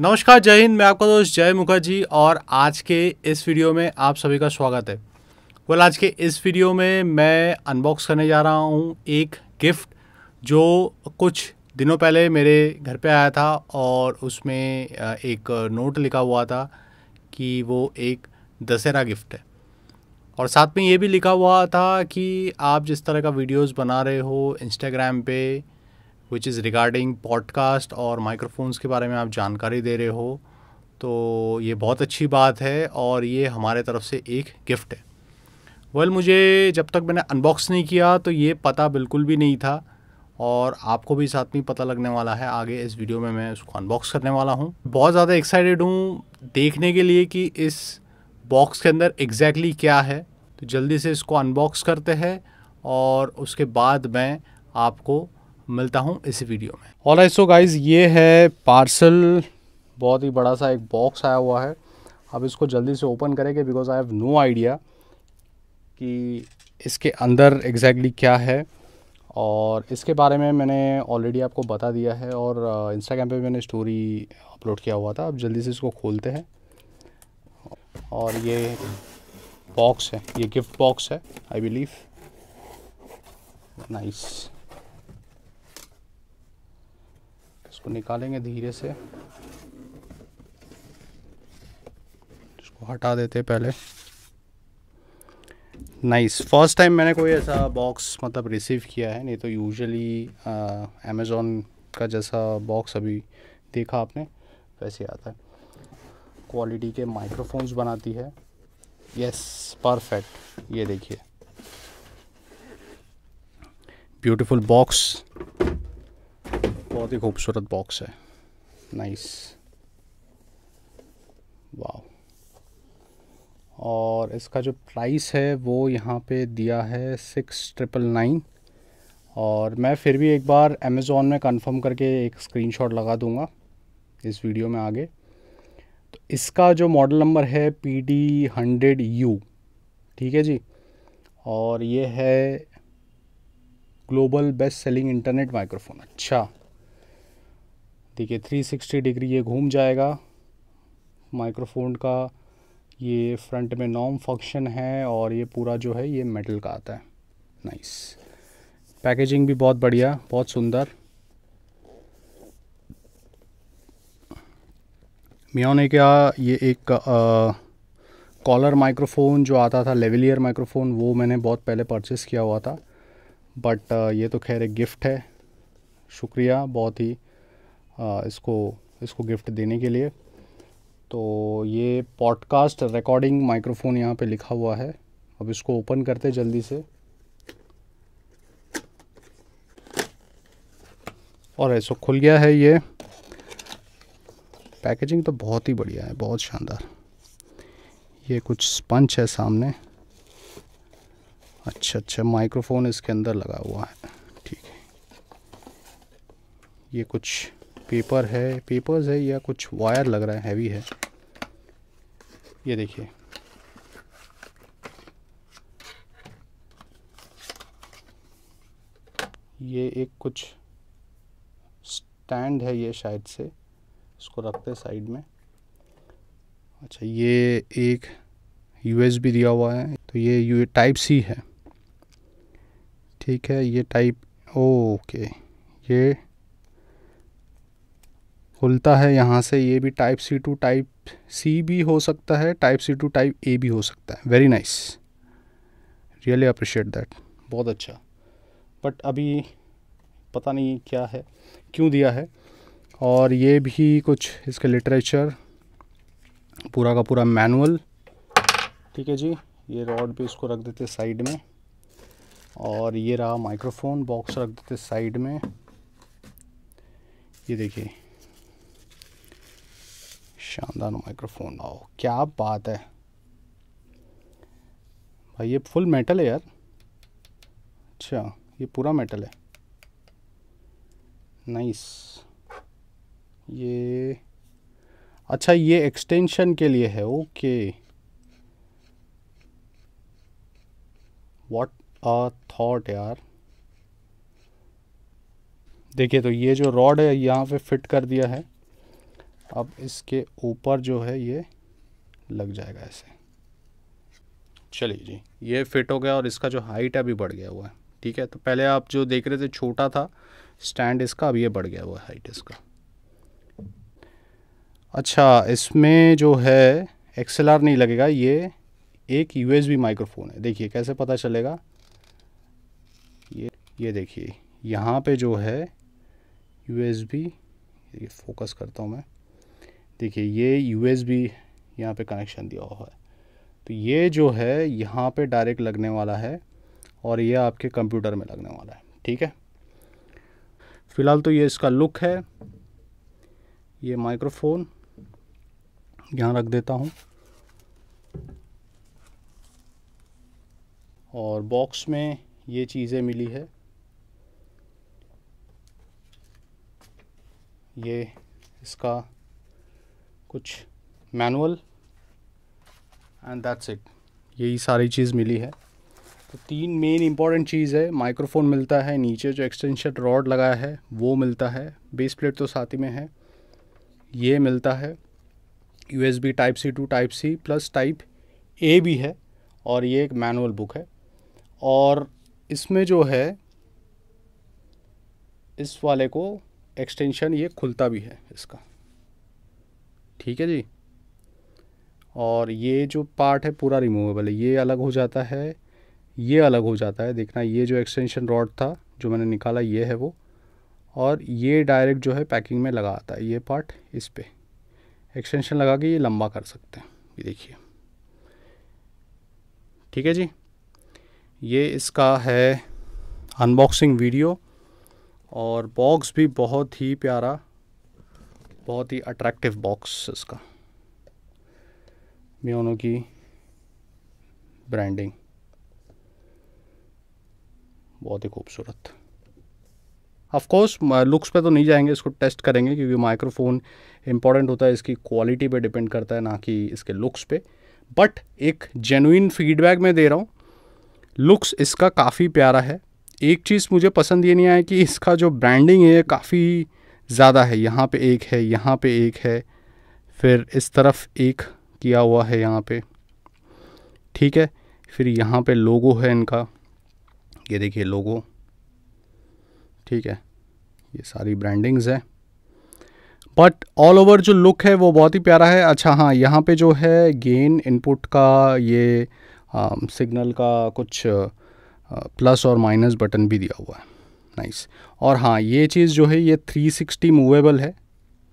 नमस्कार जय हिंद मैं आपका दोस्त जय मुखर्जी और आज के इस वीडियो में आप सभी का स्वागत है वेल आज के इस वीडियो में मैं अनबॉक्स करने जा रहा हूँ एक गिफ्ट जो कुछ दिनों पहले मेरे घर पे आया था और उसमें एक नोट लिखा हुआ था कि वो एक दशहरा गिफ्ट है और साथ में ये भी लिखा हुआ था कि आप जिस तरह का वीडियोज़ बना रहे हो इंस्टाग्राम पर विच इज़ रिगार्डिंग पॉडकास्ट और माइक्रोफोन्स के बारे में आप जानकारी दे रहे हो तो ये बहुत अच्छी बात है और ये हमारे तरफ से एक गिफ्ट है वेल well, मुझे जब तक मैंने अनबॉक्स नहीं किया तो ये पता बिल्कुल भी नहीं था और आपको भी साथ में पता लगने वाला है आगे इस वीडियो में मैं उसको अनबॉक्स करने वाला हूँ बहुत ज़्यादा एक्साइटेड हूँ देखने के लिए कि इस बॉक्स के अंदर एग्जैक्टली exactly क्या है तो जल्दी से इसको अनबॉक्स करते हैं और उसके बाद मैं आपको मिलता हूँ इस वीडियो में और सो गाइज ये है पार्सल बहुत ही बड़ा सा एक बॉक्स आया हुआ है अब इसको जल्दी से ओपन करेंगे because I have no idea कि इसके अंदर एग्जैक्टली क्या है और इसके बारे में मैंने ऑलरेडी आपको बता दिया है और इंस्टाग्राम uh, पे भी मैंने स्टोरी अपलोड किया हुआ था अब जल्दी से इसको खोलते हैं और ये बॉक्स है ये गिफ्ट बॉक्स है आई बिलीव नाइस इसको निकालेंगे धीरे से इसको हटा देते पहले नाइस फर्स्ट टाइम मैंने कोई ऐसा बॉक्स मतलब रिसीव किया है नहीं तो यूजुअली अमेज़ोन का जैसा बॉक्स अभी देखा आपने वैसे आता है क्वालिटी के माइक्रोफोन्स बनाती है यस परफेक्ट ये देखिए ब्यूटीफुल बॉक्स बहुत ही खूबसूरत बॉक्स है नाइस वाह और इसका जो प्राइस है वो यहाँ पे दिया है सिक्स ट्रिपल नाइन और मैं फिर भी एक बार अमेज़ोन में कंफर्म करके एक स्क्रीनशॉट लगा दूँगा इस वीडियो में आगे तो इसका जो मॉडल नंबर है पी डी हंड्रेड यू ठीक है जी और ये है global best selling internet microphone अच्छा ठीक है सिक्सटी डिग्री ये घूम जाएगा माइक्रोफोन का ये फ्रंट में नॉम फंक्शन है और ये पूरा जो है ये मेटल का आता है नाइस पैकेजिंग भी बहुत बढ़िया बहुत सुंदर मियाँ ने क्या ये एक कॉलर माइक्रोफोन जो आता था लेवलियर माइक्रोफोन वो मैंने बहुत पहले परचेस किया हुआ था बट आ, ये तो खैर एक गिफ्ट है शुक्रिया बहुत ही इसको इसको गिफ्ट देने के लिए तो ये पॉडकास्ट रिकॉर्डिंग माइक्रोफोन यहाँ पे लिखा हुआ है अब इसको ओपन करते जल्दी से और ऐसा खुल गया है ये पैकेजिंग तो बहुत ही बढ़िया है बहुत शानदार ये कुछ स्पंच है सामने अच्छा अच्छा माइक्रोफोन इसके अंदर लगा हुआ है ठीक है ये कुछ पेपर है पेपर्स है या कुछ वायर लग रहा है हैवी है ये देखिए ये एक कुछ स्टैंड है ये शायद से इसको रखते साइड में अच्छा ये एक यूएसबी दिया हुआ है तो ये यू टाइप सी है ठीक है ये टाइप ओके ये खुलता है यहाँ से ये भी type C to type C भी हो सकता है type C to type A भी हो सकता है very nice really appreciate that बहुत अच्छा बट अभी पता नहीं क्या है क्यों दिया है और ये भी कुछ इसके लिटरेचर पूरा का पूरा मैनुअल ठीक है जी ये रॉड भी इसको रख देते साइड में और ये रहा माइक्रोफोन बॉक्स रख देते साइड में ये देखिए शानदार माइक्रोफोन आओ क्या बात है भाई ये फुल मेटल है यार अच्छा ये पूरा मेटल है नाइस ये अच्छा ये एक्सटेंशन के लिए है ओके व्हाट अ थॉट यार देखिए तो ये जो रॉड है यहाँ पे फिट कर दिया है अब इसके ऊपर जो है ये लग जाएगा ऐसे चलिए जी ये फिट हो गया और इसका जो हाइट है अभी बढ़ गया हुआ है ठीक है तो पहले आप जो देख रहे थे छोटा था स्टैंड इसका अब ये बढ़ गया हुआ है हाइट इसका अच्छा इसमें जो है एक्सएलआर नहीं लगेगा ये एक यूएसबी माइक्रोफोन है देखिए कैसे पता चलेगा ये ये देखिए यहाँ पे जो है यूएसबी फोकस करता हूँ मैं देखिए ये यू एस बी यहाँ पर कनेक्शन दिया हुआ है तो ये जो है यहाँ पे डायरेक्ट लगने वाला है और ये आपके कंप्यूटर में लगने वाला है ठीक है फ़िलहाल तो ये इसका लुक है ये माइक्रोफोन यहाँ रख देता हूँ और बॉक्स में ये चीज़ें मिली है ये इसका कुछ मैनुअल एंड दैट्स इट यही सारी चीज़ मिली है तो तीन मेन इंपॉर्टेंट चीज़ है माइक्रोफोन मिलता है नीचे जो एक्सटेंशन रॉड लगाया है वो मिलता है बेस प्लेट तो साथ ही में है ये मिलता है U S B type C to type C plus type A भी है और ये एक मैनुअल बुक है और इसमें जो है इस वाले को एक्सटेंशन ये खुलता भी है इसका ठीक है जी और ये जो पार्ट है पूरा रिमूवेबल है ये अलग हो जाता है ये अलग हो जाता है देखना ये जो एक्सटेंशन रॉड था जो मैंने निकाला ये है वो और ये डायरेक्ट जो है पैकिंग में लगा आता है ये पार्ट इस पर एक्सटेंशन लगा के ये लंबा कर सकते हैं ये देखिए ठीक है जी ये इसका है अनबॉक्सिंग वीडियो और बॉक्स भी बहुत ही प्यारा बहुत ही अट्रैक्टिव बॉक्स इसका मियोनो की ब्रांडिंग बहुत ही खूबसूरत ऑफकोर्स लुक्स पे तो नहीं जाएंगे इसको टेस्ट करेंगे क्योंकि माइक्रोफोन इंपॉर्टेंट होता है इसकी क्वालिटी पे डिपेंड करता है ना कि इसके लुक्स पे बट एक जेनुइन फीडबैक मैं दे रहा हूँ लुक्स इसका काफ़ी प्यारा है एक चीज़ मुझे पसंद ये नहीं आया कि इसका जो ब्रांडिंग है काफ़ी ज़्यादा है यहाँ पे एक है यहाँ पे एक है फिर इस तरफ एक किया हुआ है यहाँ पे ठीक है फिर यहाँ पे लोगो है इनका ये देखिए लोगो ठीक है ये सारी ब्रांडिंग्स है बट ऑल ओवर जो लुक है वो बहुत ही प्यारा है अच्छा हाँ यहाँ पे जो है गेन इनपुट का ये सिग्नल um, का कुछ प्लस uh, और माइनस बटन भी दिया हुआ है नाइस और हाँ ये चीज़ जो है ये 360 मूवेबल है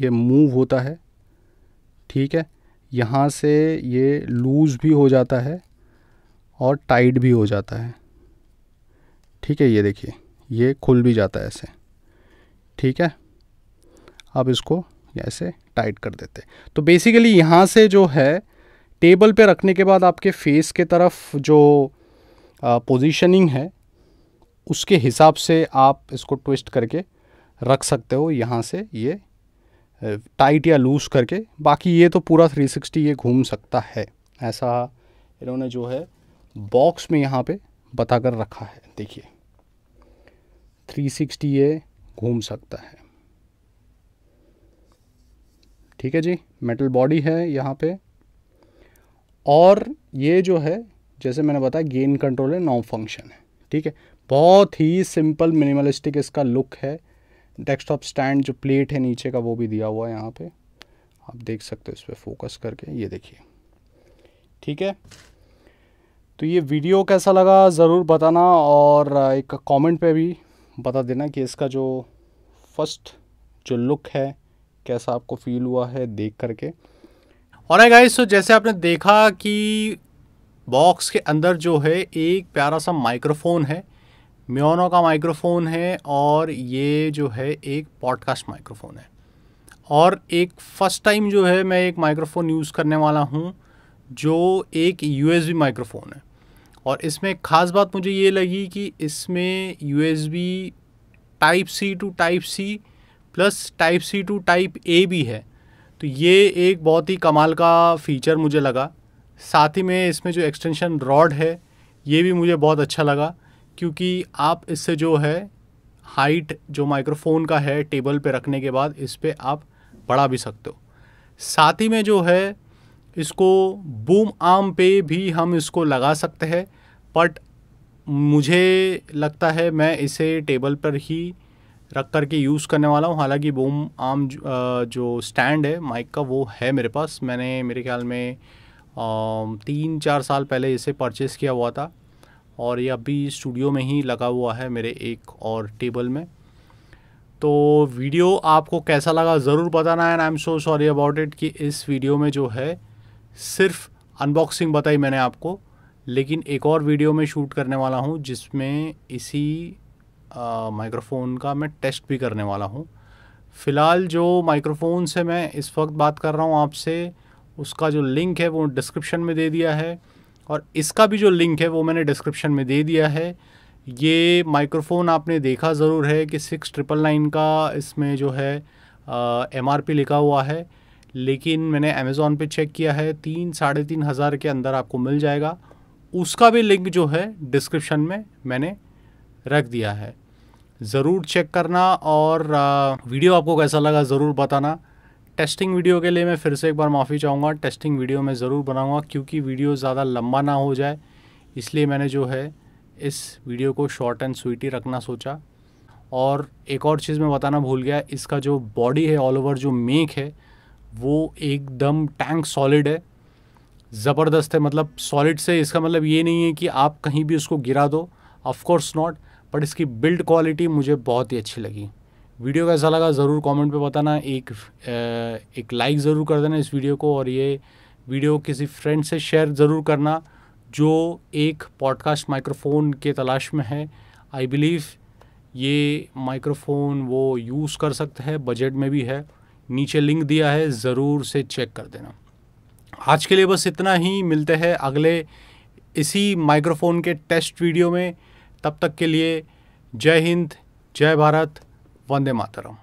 ये मूव होता है ठीक है यहाँ से ये लूज़ भी हो जाता है और टाइट भी हो जाता है ठीक है ये देखिए ये खुल भी जाता है ऐसे ठीक है अब इसको ऐसे टाइट कर देते तो बेसिकली यहाँ से जो है टेबल पे रखने के बाद आपके फेस के तरफ जो पोजीशनिंग है उसके हिसाब से आप इसको ट्विस्ट करके रख सकते हो यहाँ से ये टाइट या लूज़ करके बाकी ये तो पूरा 360 ये घूम सकता है ऐसा इन्होंने जो है बॉक्स में यहाँ पे बता कर रखा है देखिए 360 ये घूम सकता है ठीक है जी मेटल बॉडी है यहाँ पे और ये जो है जैसे मैंने बताया गेन कंट्रोल है नॉन फंक्शन है ठीक है बहुत ही सिंपल मिनिमलिस्टिक इसका लुक है डेस्कटॉप स्टैंड जो प्लेट है नीचे का वो भी दिया हुआ है यहाँ पे आप देख सकते हो इस पर फोकस करके ये देखिए ठीक है तो ये वीडियो कैसा लगा ज़रूर बताना और एक कमेंट पे भी बता देना कि इसका जो फर्स्ट जो लुक है कैसा आपको फील हुआ है देख करके और गाइस तो जैसे आपने देखा कि बॉक्स के अंदर जो है एक प्यारा सा माइक्रोफोन है म्योनो का माइक्रोफोन है और ये जो है एक पॉडकास्ट माइक्रोफोन है और एक फ़र्स्ट टाइम जो है मैं एक माइक्रोफोन यूज़ करने वाला हूँ जो एक यू माइक्रोफोन है और इसमें ख़ास बात मुझे ये लगी कि इसमें U type C to type C plus type C to type A भी है तो ये एक बहुत ही कमाल का फ़ीचर मुझे लगा साथ ही में इसमें जो एक्सटेंशन रॉड है ये भी मुझे बहुत अच्छा लगा क्योंकि आप इससे जो है हाइट जो माइक्रोफोन का है टेबल पे रखने के बाद इस पर आप बढ़ा भी सकते हो साथ ही में जो है इसको बूम आर्म पे भी हम इसको लगा सकते हैं बट मुझे लगता है मैं इसे टेबल पर ही रख कर के यूज़ करने वाला हूँ हालांकि बूम आर्म जो स्टैंड है माइक का वो है मेरे पास मैंने मेरे ख्याल में तीन चार साल पहले इसे परचेस किया हुआ था और ये अभी स्टूडियो में ही लगा हुआ है मेरे एक और टेबल में तो वीडियो आपको कैसा लगा ज़रूर बताना है I am so sorry about it कि इस वीडियो में जो है सिर्फ अनबॉक्सिंग बताई मैंने आपको लेकिन एक और वीडियो में शूट करने वाला हूँ जिसमें इसी माइक्रोफोन का मैं टेस्ट भी करने वाला हूँ फ़िलहाल जो माइक्रोफोन से मैं इस वक्त बात कर रहा हूँ आपसे उसका जो लिंक है वो डिस्क्रिप्शन में दे दिया है और इसका भी जो लिंक है वो मैंने डिस्क्रिप्शन में दे दिया है ये माइक्रोफोन आपने देखा ज़रूर है कि सिक्स ट्रिपल नाइन का इसमें जो है एम आर पी लिखा हुआ है लेकिन मैंने अमेज़ोन पे चेक किया है तीन साढ़े तीन हज़ार के अंदर आपको मिल जाएगा उसका भी लिंक जो है डिस्क्रिप्शन में मैंने रख दिया है ज़रूर चेक करना और वीडियो आपको कैसा लगा ज़रूर बताना टेस्टिंग वीडियो के लिए मैं फिर से एक बार माफ़ी चाहूँगा टेस्टिंग वीडियो मैं ज़रूर बनाऊँगा क्योंकि वीडियो ज़्यादा लंबा ना हो जाए इसलिए मैंने जो है इस वीडियो को शॉर्ट एंड स्वीट ही रखना सोचा और एक और चीज़ मैं बताना भूल गया इसका जो बॉडी है ऑल ओवर जो मेक है वो एकदम टैंक सॉलिड है ज़बरदस्त है मतलब सॉलिड से इसका मतलब ये नहीं है कि आप कहीं भी उसको गिरा दो ऑफ कोर्स नॉट बट इसकी बिल्ड क्वालिटी मुझे बहुत ही अच्छी लगी वीडियो कैसा लगा ज़रूर कमेंट पे बताना एक एक लाइक ज़रूर कर देना इस वीडियो को और ये वीडियो किसी फ्रेंड से शेयर ज़रूर करना जो एक पॉडकास्ट माइक्रोफोन के तलाश में है आई बिलीव ये माइक्रोफोन वो यूज़ कर सकते हैं बजट में भी है नीचे लिंक दिया है ज़रूर से चेक कर देना आज के लिए बस इतना ही मिलते हैं अगले इसी माइक्रोफोन के टेस्ट वीडियो में तब तक के लिए जय हिंद जय भारत वंदे मातरम